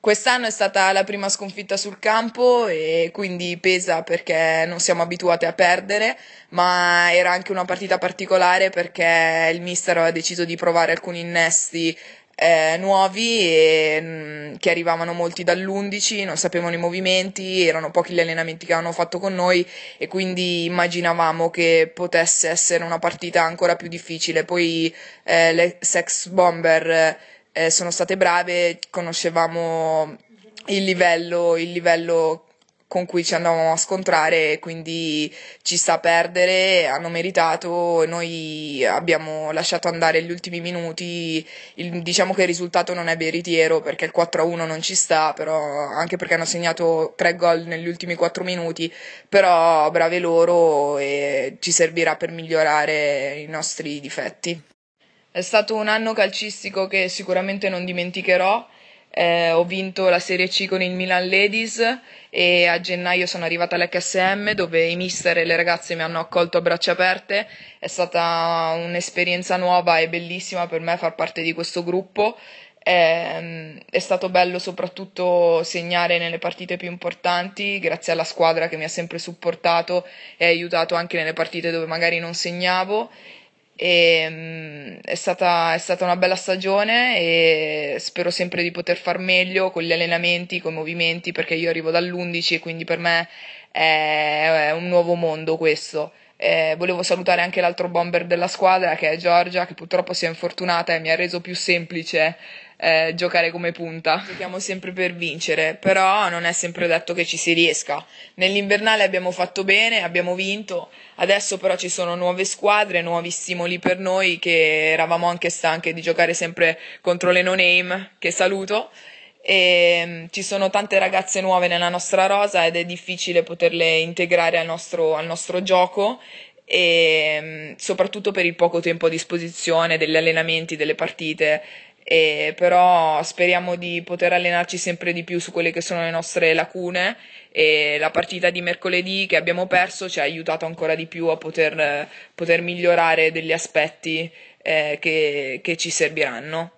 Quest'anno è stata la prima sconfitta sul campo e quindi pesa perché non siamo abituate a perdere, ma era anche una partita particolare perché il mister aveva deciso di provare alcuni innesti eh, nuovi e, mh, mm, che arrivavano molti dall'11, non sapevano i movimenti, erano pochi gli allenamenti che avevano fatto con noi e quindi immaginavamo che potesse essere una partita ancora più difficile. Poi eh, le Sex Bomber eh, sono state brave, conoscevamo il livello, il livello con cui ci andavamo a scontrare, quindi ci sta a perdere, hanno meritato, noi abbiamo lasciato andare gli ultimi minuti, il, diciamo che il risultato non è veritiero perché il 4-1 non ci sta, però, anche perché hanno segnato tre gol negli ultimi quattro minuti, però brave loro e ci servirà per migliorare i nostri difetti. È stato un anno calcistico che sicuramente non dimenticherò eh, ho vinto la Serie C con il Milan Ladies e a gennaio sono arrivata all'HSM dove i mister e le ragazze mi hanno accolto a braccia aperte. È stata un'esperienza nuova e bellissima per me far parte di questo gruppo. È, ehm, è stato bello soprattutto segnare nelle partite più importanti, grazie alla squadra che mi ha sempre supportato e aiutato anche nelle partite dove magari non segnavo. E, ehm, è stata, è stata una bella stagione e spero sempre di poter far meglio con gli allenamenti, con i movimenti, perché io arrivo dall'11 e quindi per me è, è un nuovo mondo questo. Eh, volevo salutare anche l'altro bomber della squadra che è Giorgia, che purtroppo si è infortunata e mi ha reso più semplice eh, giocare come punta. Giochiamo sempre per vincere, però non è sempre detto che ci si riesca. Nell'invernale abbiamo fatto bene, abbiamo vinto, adesso però ci sono nuove squadre, nuovi stimoli per noi che eravamo anche stanche di giocare sempre contro le no-name, che saluto. E mm, ci sono tante ragazze nuove nella nostra rosa ed è difficile poterle integrare al nostro, al nostro gioco e mm, soprattutto per il poco tempo a disposizione degli allenamenti, delle partite e però speriamo di poter allenarci sempre di più su quelle che sono le nostre lacune e la partita di mercoledì che abbiamo perso ci ha aiutato ancora di più a poter, poter migliorare degli aspetti eh, che, che ci serviranno.